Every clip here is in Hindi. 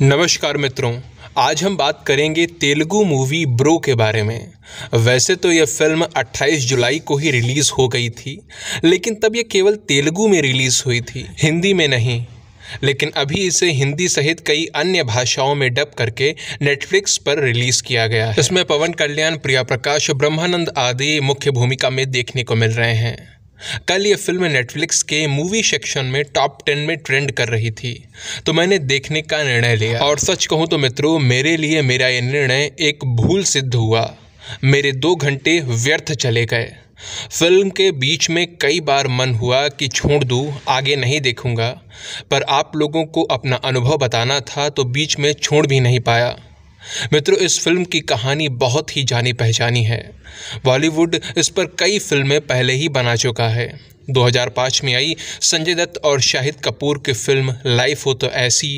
नमस्कार मित्रों आज हम बात करेंगे तेलुगु मूवी ब्रो के बारे में वैसे तो यह फिल्म 28 जुलाई को ही रिलीज़ हो गई थी लेकिन तब यह केवल तेलुगु में रिलीज़ हुई थी हिंदी में नहीं लेकिन अभी इसे हिंदी सहित कई अन्य भाषाओं में डब करके नेटफ्लिक्स पर रिलीज किया गया है इसमें पवन कल्याण प्रिया प्रकाश ब्रह्मानंद आदि मुख्य भूमिका में देखने को मिल रहे हैं कल ये फिल्म नेटफ्लिक्स के मूवी सेक्शन में टॉप टेन में ट्रेंड कर रही थी तो मैंने देखने का निर्णय लिया और सच कहूँ तो मित्रों मेरे लिए मेरा ये निर्णय एक भूल सिद्ध हुआ मेरे दो घंटे व्यर्थ चले गए फिल्म के बीच में कई बार मन हुआ कि छोड़ दूँ आगे नहीं देखूंगा पर आप लोगों को अपना अनुभव बताना था तो बीच में छोड़ भी नहीं पाया मित्रों इस फिल्म की कहानी बहुत ही जानी पहचानी है बॉलीवुड इस पर कई फिल्में पहले ही बना चुका है 2005 में आई संजय दत्त और शाहिद कपूर की फिल्म लाइफ हो तो ऐसी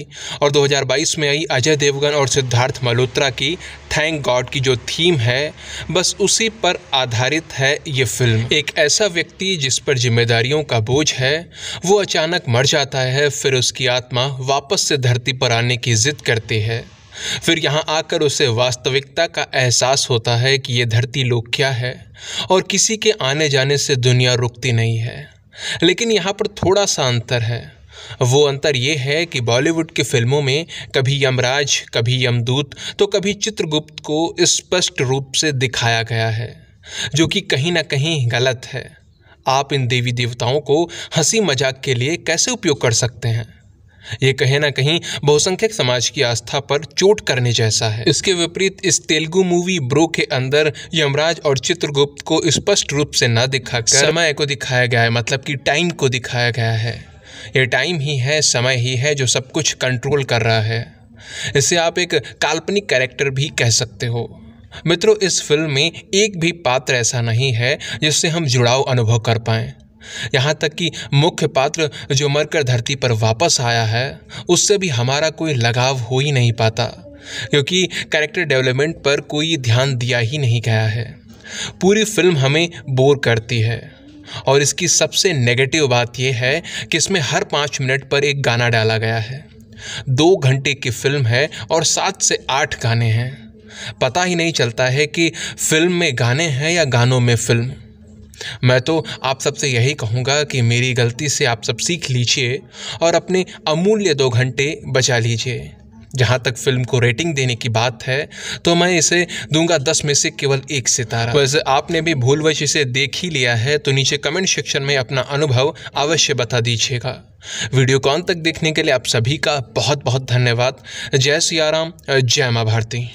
और 2022 में आई अजय देवगन और सिद्धार्थ मल्होत्रा की थैंक गॉड की जो थीम है बस उसी पर आधारित है ये फिल्म एक ऐसा व्यक्ति जिस पर जिम्मेदारियों का बोझ है वो अचानक मर जाता है फिर उसकी आत्मा वापस से धरती पर आने की जिद करती है फिर यहाँ आकर उसे वास्तविकता का एहसास होता है कि ये धरती लोग क्या है और किसी के आने जाने से दुनिया रुकती नहीं है लेकिन यहाँ पर थोड़ा सा अंतर है वो अंतर ये है कि बॉलीवुड की फिल्मों में कभी यमराज कभी यमदूत तो कभी चित्रगुप्त को स्पष्ट रूप से दिखाया गया है जो कि कहीं ना कहीं गलत है आप इन देवी देवताओं को हंसी मजाक के लिए कैसे उपयोग कर सकते हैं ये कहीं ना कहीं बहुसंख्यक समाज की आस्था पर चोट करने जैसा है इसके विपरीत इस तेलुगु मूवी ब्रो के अंदर यमराज और चित्रगुप्त को स्पष्ट रूप से न कर समय को दिखाया गया है मतलब कि टाइम को दिखाया गया है ये टाइम ही है समय ही है जो सब कुछ कंट्रोल कर रहा है इसे आप एक काल्पनिक कैरेक्टर भी कह सकते हो मित्रों इस फिल्म में एक भी पात्र ऐसा नहीं है जिससे हम जुड़ाव अनुभव कर पाएं यहाँ तक कि मुख्य पात्र जो मरकर धरती पर वापस आया है उससे भी हमारा कोई लगाव हो ही नहीं पाता क्योंकि कैरेक्टर डेवलपमेंट पर कोई ध्यान दिया ही नहीं गया है पूरी फिल्म हमें बोर करती है और इसकी सबसे नेगेटिव बात यह है कि इसमें हर पाँच मिनट पर एक गाना डाला गया है दो घंटे की फिल्म है और सात से आठ गाने हैं पता ही नहीं चलता है कि फिल्म में गाने हैं या गानों में फिल्म मैं तो आप सबसे यही कहूँगा कि मेरी गलती से आप सब सीख लीजिए और अपने अमूल्य दो घंटे बचा लीजिए जहाँ तक फिल्म को रेटिंग देने की बात है तो मैं इसे दूंगा दस में से केवल एक सितारा वैसे आपने भी भूलवश इसे देख ही लिया है तो नीचे कमेंट सेक्शन में अपना अनुभव अवश्य बता दीजिएगा वीडियो कॉन तक देखने के लिए आप सभी का बहुत बहुत धन्यवाद जय सियाराम जय माँ भारती